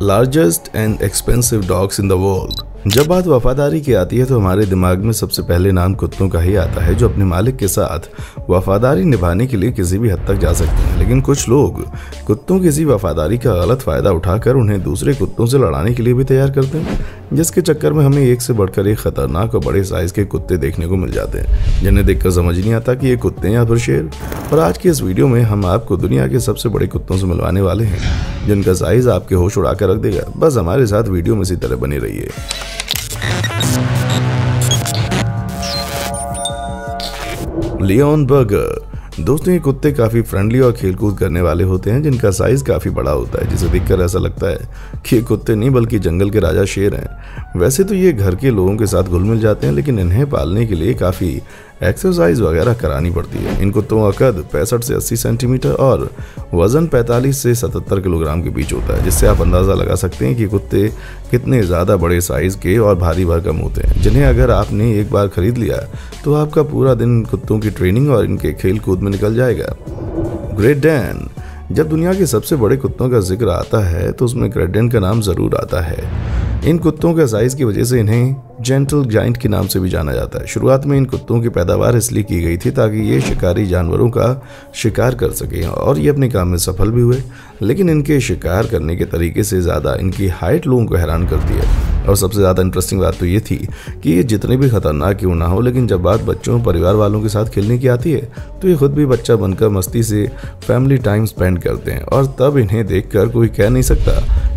Largest and expensive dogs in the world जब बात वफादारी की आती है तो हमारे दिमाग में सबसे पहले नाम कुत्तों का ही आता है जो अपने मालिक के साथ वफादारी निभाने के लिए किसी भी हद तक जा सकते हैं लेकिन कुछ लोग कुत्तों की इसी वफादारी का गलत फ़ायदा उठाकर उन्हें दूसरे कुत्तों से लड़ाने के लिए भी तैयार करते हैं जिसके चक्कर में हमें एक से बढ़कर एक खतरनाक और बड़े साइज के कुत्ते देखने को मिल जाते हैं जिन्हें देखकर समझ नहीं आता कि ये कुत्ते या फिर शेर और आज के इस वीडियो में हम आपको दुनिया के सबसे बड़े कुत्तों से मिलवाने वाले हैं जिनका साइज आपके होश उड़ा कर रख देगा बस हमारे साथ वीडियो में इसी तरह बने रहिए लियोन बर्गर दोस्तों ये कुत्ते काफ़ी फ्रेंडली और खेलकूद करने वाले होते हैं जिनका साइज़ काफ़ी बड़ा होता है जिसे देखकर ऐसा लगता है कि ये कुत्ते नहीं बल्कि जंगल के राजा शेर हैं वैसे तो ये घर के लोगों के साथ घुल मिल जाते हैं लेकिन इन्हें पालने के लिए काफ़ी एक्सरसाइज वगैरह करानी पड़ती है इनको तो कद पैंसठ से 80 सेंटीमीटर और वज़न 45 से 77 किलोग्राम के बीच होता है जिससे आप अंदाज़ा लगा सकते हैं कि कुत्ते कितने ज़्यादा बड़े साइज़ के और भारी भरकम होते हैं जिन्हें अगर आपने एक बार खरीद लिया तो आपका पूरा दिन कुत्तों की ट्रेनिंग और इनके खेल कूद में निकल जाएगा ग्रेट डैन जब दुनिया के सबसे बड़े कुत्तों का जिक्र आता है तो उसमें ग्रेट डैन का नाम ज़रूर आता है इन कुत्तों के साइज की वजह से इन्हें जेंटल जाइंट के नाम से भी जाना जाता है शुरुआत में इन कुत्तों की पैदावार इसलिए की गई थी ताकि ये शिकारी जानवरों का शिकार कर सकें और ये अपने काम में सफल भी हुए लेकिन इनके शिकार करने के तरीके से ज़्यादा इनकी हाइट लोगों को हैरान करती है और सबसे ज़्यादा इंटरेस्टिंग बात तो ये थी कि ये जितने भी खतरनाक क्यों ना हो लेकिन जब बात बच्चों परिवार वालों के साथ खेलने की आती है तो ये खुद भी बच्चा बनकर मस्ती से फैमिली टाइम स्पेंड करते हैं और तब इन्हें देख कोई कह नहीं सकता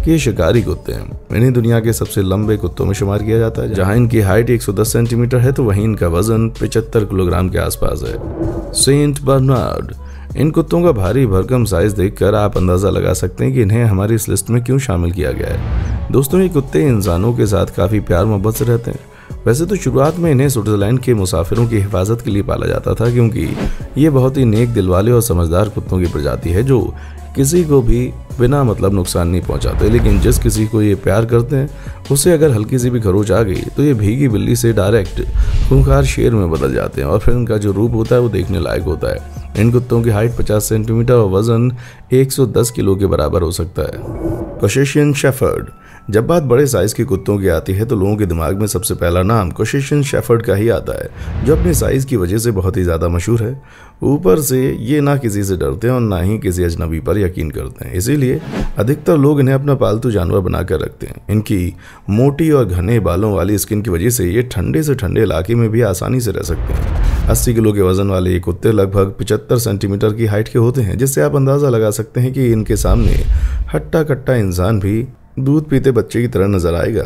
कि ये शिकारी कुत्ते हैं इन्हें दुनिया के सबसे लंबे कुत्तों में शुमार किया जाता है जहां इनकी हाइट एक सेंटीमीटर है तो वहीं इनका वजन पिचहत्तर किलोग्राम के आसपास है सेंट बर्नार्ड इन कुत्तों का भारी भरकम साइज देखकर आप अंदाजा लगा सकते हैं कि इन्हें हमारी इस लिस्ट में क्यों शामिल किया गया है दोस्तों ये कुत्ते इंसानों के साथ काफ़ी प्यार मोहब्बत से रहते हैं वैसे तो शुरुआत में इन्हें स्विट्जरलैंड के मुसाफिरों की हिफाजत के लिए पाला जाता था क्योंकि ये बहुत ही नेक दिल वाले और समझदार कुत्तों की प्रजाति है जो किसी को भी बिना मतलब नुकसान नहीं पहुंचाते लेकिन जिस किसी को ये प्यार करते हैं उसे अगर हल्की सी भी खरोच आ गई तो ये भीगी बिल्ली से डायरेक्ट खूंखार शेर में बदल जाते हैं और फिर उनका जो रूप होता है वो देखने लायक होता है इन कुत्तों की हाइट 50 सेंटीमीटर और वजन 110 किलो के बराबर हो सकता है कोशेशियन शेफर्ड जब बात बड़े साइज के कुत्तों की आती है तो लोगों के दिमाग में सबसे पहला नाम कोशिशन शेफर्ड का ही आता है जो अपने साइज की वजह से बहुत ही ज़्यादा मशहूर है ऊपर से ये ना किसी से डरते हैं और ना ही किसी अजनबी पर यकीन करते हैं इसीलिए अधिकतर लोग इन्हें अपना पालतू जानवर बनाकर रखते हैं इनकी मोटी और घने बालों वाली स्किन की वजह से ये ठंडे से ठंडे इलाके में भी आसानी से रह सकते हैं 80 किलो के वजन वाले ये कुत्ते लगभग 75 सेंटीमीटर की हाइट के होते हैं जिससे आप अंदाज़ा लगा सकते हैं कि इनके सामने हट्टा कट्टा इंसान भी दूध पीते बच्चे की तरह नजर आएगा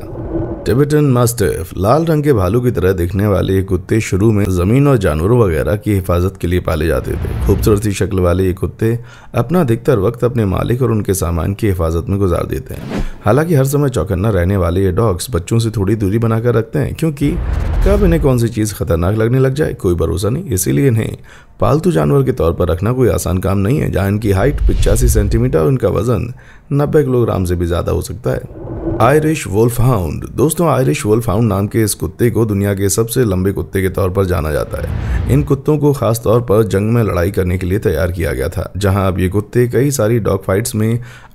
टिबेटन मास्टिफ लाल रंग के भालू की तरह दिखने वाले ये कुत्ते शुरू में जमीन और जानवरों वगैरह की हिफाजत के लिए पाले जाते थे खूबसूरती शक्ल वाले ये कुत्ते अपना अधिकतर वक्त अपने मालिक और उनके सामान की हिफाजत में गुजार देते हैं हालांकि हर समय चौकन्ना रहने वाले ये डॉग्स बच्चों से थोड़ी दूरी बनाकर रखते हैं क्योंकि कब इन्हें कौन सी चीज़ खतरनाक लगने लग जाए कोई भरोसा नहीं इसीलिए इन्हें पालतू जानवर के तौर पर रखना कोई आसान काम नहीं है जहाँ इनकी हाइट पिचासी सेंटीमीटर और इनका वजन नब्बे किलोग्राम से भी ज़्यादा हो सकता है आयरिश हाउंड दोस्तों आयरिश वोल्फाउंड नाम के इस कुत्ते को दुनिया के सबसे लंबे कुत्ते के तौर पर जाना जाता है इन कुत्तों को खास तौर पर जंग में लड़ाई करने के लिए तैयार किया गया था जहां अब ये कुत्ते कई सारी डॉग फाइट्स में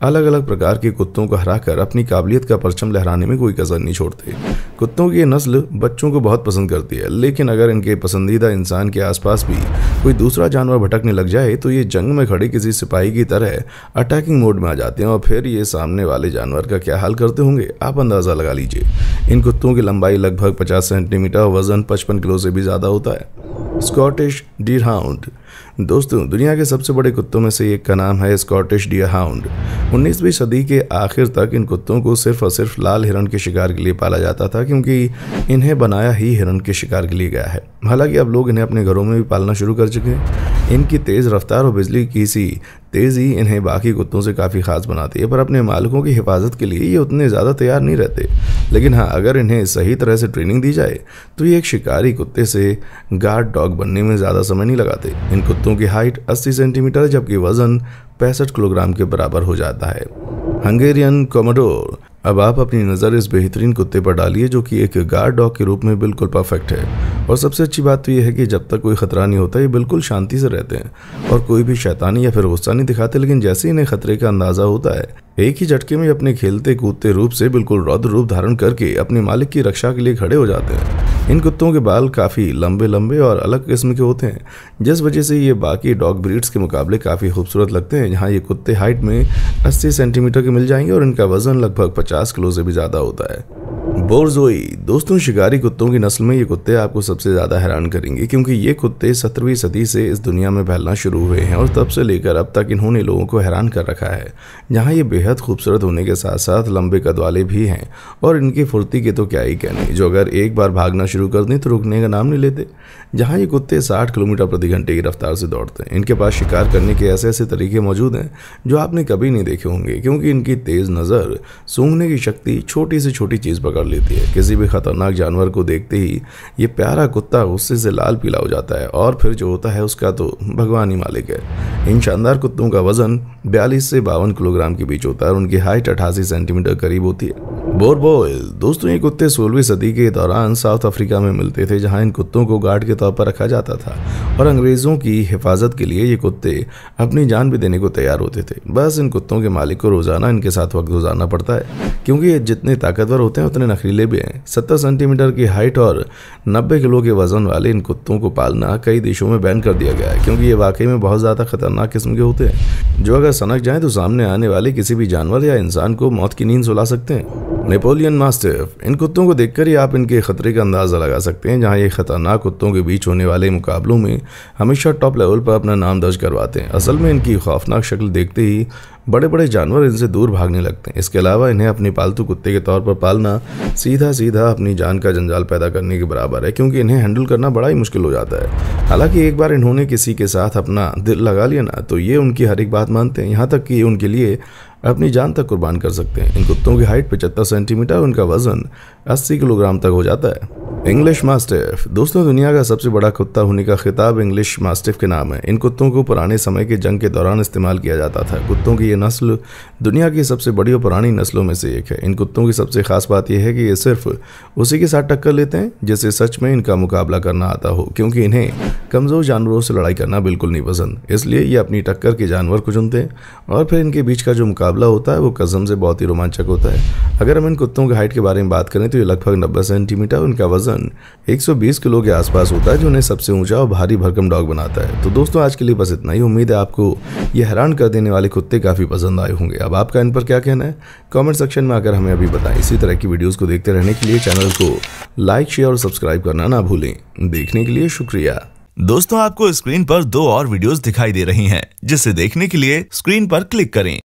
अलग अलग प्रकार के कुत्तों को हराकर अपनी काबिलियत का परचम लहराने में कोई कसर नहीं छोड़ते कुत्तों की नस्ल बच्चों को बहुत पसंद करती है लेकिन अगर इनके पसंदीदा इंसान के आसपास भी कोई दूसरा जानवर भटकने लग जाए तो ये जंग में खड़े किसी सिपाही की तरह अटैकिंग मोड में आ जाते हैं और फिर ये सामने वाले जानवर का क्या हाल करते होंगे होंगे आप अंदाज़ा लगा लीजिए इन कुत्तों की लंबाई लगभग 50 सेंटीमीटर और वज़न 55 किलो से भी ज़्यादा होता है स्कॉटिश डियर हाउंड दोस्तों दुनिया के सबसे बड़े कुत्तों में से एक का नाम है स्कॉटिश डियर हाउंड 19वीं सदी के आखिर तक इन कुत्तों को सिर्फ और सिर्फ लाल हिरण के शिकार के लिए पाला जाता था क्योंकि इन्हें बनाया ही हिरण के शिकार के लिए गया है हालांकि अब लोग इन्हें अपने घरों में भी पालना शुरू कर चुके हैं इनकी तेज़ रफ्तार और बिजली की सी तेज़ी इन्हें बाकी कुत्तों से काफ़ी ख़ास बनाती है पर अपने मालिकों की हिफाजत के लिए ये उतने ज़्यादा तैयार नहीं रहते लेकिन हाँ अगर इन्हें सही तरह से ट्रेनिंग दी जाए तो ये एक शिकारी कुत्ते से गार्ड डॉग बनने में ज़्यादा समय नहीं लगाते इन कुत्तों की हाइट 80 सेंटीमीटर जबकि वज़न पैंसठ किलोग्राम के बराबर हो जाता है हंगेरियन कॉमोडोर अब आप अपनी नज़र इस बेहतरीन कुत्ते पर डालिए जो कि एक गार्ड डॉग के रूप में बिल्कुल परफेक्ट है और सबसे अच्छी बात तो यह है कि जब तक कोई ख़तरा नहीं होता ये बिल्कुल शांति से रहते हैं और कोई भी शैतानी या फिर गुस्सा नहीं दिखाते लेकिन जैसे इन्हें खतरे का अंदाज़ा होता है एक ही झटके में अपने खेलते कूदते रूप से बिल्कुल रौद्र रूप धारण करके अपने मालिक की रक्षा के लिए खड़े हो जाते हैं इन कुत्तों के बाल काफ़ी लंबे लंबे और अलग किस्म के होते हैं जिस वजह से ये बाकी डॉग ब्रीड्स के मुकाबले काफ़ी खूबसूरत लगते हैं यहाँ ये कुत्ते हाइट में 80 सेंटीमीटर के मिल जाएंगे और इनका वज़न लगभग 50 किलो से भी ज़्यादा होता है बोरजोई दोस्तों शिकारी कुत्तों की नस्ल में ये कुत्ते आपको सबसे ज़्यादा हैरान करेंगे क्योंकि ये कुत्ते सत्रहवीं सदी से इस दुनिया में फैलना शुरू हुए हैं और तब से लेकर अब तक इन्होंने लोगों को हैरान कर रखा है जहाँ ये बेहद खूबसूरत होने के साथ साथ लंबे कद वाले भी हैं और इनकी फुर्ती के तो क्या ही कहने जो अगर एक बार भागना शुरू कर दें तो रुकने का नाम नहीं लेते जहाँ ये कुत्ते साठ किलोमीटर प्रति घंटे की रफ्तार से दौड़ते हैं इनके पास शिकार करने के ऐसे ऐसे तरीके मौजूद हैं जो आपने कभी नहीं देखे होंगे क्योंकि इनकी तेज़ नज़र सूंघने की शक्ति छोटी से छोटी चीज़ पकड़ ली लेती है किसी भी खतरनाक जानवर को देखते ही ये प्यारा कुत्ता गुस्से से लाल पीला हो जाता है और फिर जो होता है उसका तो भगवान ही मालिक है इन शानदार कुत्तों का वजन बयालीस से बावन किलोग्राम के बीच होता है और उनकी हाइट अठासी सेंटीमीटर करीब होती है बोर दोस्तों ये कुत्ते सोलहवीं सदी के दौरान साउथ अफ्रीका में मिलते थे जहां इन कुत्तों को गार्ड के तौर पर रखा जाता था और अंग्रेज़ों की हिफाजत के लिए ये कुत्ते अपनी जान भी देने को तैयार होते थे बस इन कुत्तों के मालिक को रोज़ाना इनके साथ वक्त गुजारना पड़ता है क्योंकि ये जितने ताकतवर होते हैं उतने नखरीले भी हैं सत्तर सेंटीमीटर की हाइट और नब्बे किलो के वजन वाले इन कुत्तों को पालना कई देशों में बैन कर दिया गया है क्योंकि ये वाकई में बहुत ज़्यादा खतरनाक किस्म के होते हैं जो अगर सनक जाएँ तो सामने आने वाले किसी भी जानवर या इंसान को मौत की नींद सुला सकते हैं नेपोलियन मास्टिफ इन कुत्तों को देखकर ही आप इनके खतरे का अंदाज़ा लगा सकते हैं जहां ये ख़तरनाक कुत्तों के बीच होने वाले मुकाबलों में हमेशा टॉप लेवल पर अपना नाम दर्ज करवाते हैं असल में इनकी खौफनाक शक्ल देखते ही बड़े बड़े जानवर इनसे दूर भागने लगते हैं इसके अलावा इन्हें अपने पालतू कुत्ते के तौर पर पालना सीधा सीधा अपनी जान का जंजाल पैदा करने के बराबर है क्योंकि इन्हें हैंडल करना बड़ा ही मुश्किल हो जाता है हालांकि एक बार इन्होंने किसी के साथ अपना दिल लगा लिया ना तो ये उनकी हर एक बात मानते हैं यहाँ तक कि उनके लिए अपनी जान तक कुर्बान कर सकते हैं इन कुत्तों की हाइट पचहत्तर सेंटीमीटर और उनका वजन अस्सी किलोग्राम तक हो जाता है इंग्लिश मास्टिफ दोस्तों दुनिया का सबसे बड़ा कुत्ता होने का खिताब इंग्लिश मास्टिफ के नाम है इन कुत्तों को पुराने समय के जंग के दौरान इस्तेमाल किया जाता था कुत्तों की ये नस्ल दुनिया की सबसे बड़ी और पुरानी नस्लों में से एक है इन कुत्तों की सबसे खास बात यह है कि ये सिर्फ उसी के साथ टक्कर लेते हैं जिसे सच में इनका मुकाबला करना आता हो क्योंकि इन्हें कमज़ोर जानवरों से लड़ाई करना बिल्कुल नहीं पसंद इसलिए ये अपनी टक्कर के जानवर को चुनते हैं और फिर इनके बीच का जो मुकाबला होता है वो कज़म से बहुत ही रोमांचक होता है अगर हम इन कुत्तों की हाइट के बारे में बात करें तो ये लगभग नब्बे सेंटीमीटर उनका वजन वजन 120 किलो के आसपास होता है जो उन्हें सबसे ऊंचा और भारी भरकम डॉग बनाता है तो दोस्तों आज के लिए बस इतना ही उम्मीद है आपको ये हैरान कर देने वाले कुत्ते काफ़ी पसंद आए होंगे अब आपका इन पर क्या कहना है कमेंट सेक्शन में आकर हमें अभी बताएं इसी तरह की वीडियोज़ को देखते रहने के लिए चैनल को लाइक शेयर और सब्सक्राइब करना ना भूलें देखने के लिए शुक्रिया दोस्तों आपको स्क्रीन पर दो और वीडियोस दिखाई दे रही हैं जिसे देखने के लिए स्क्रीन पर क्लिक करें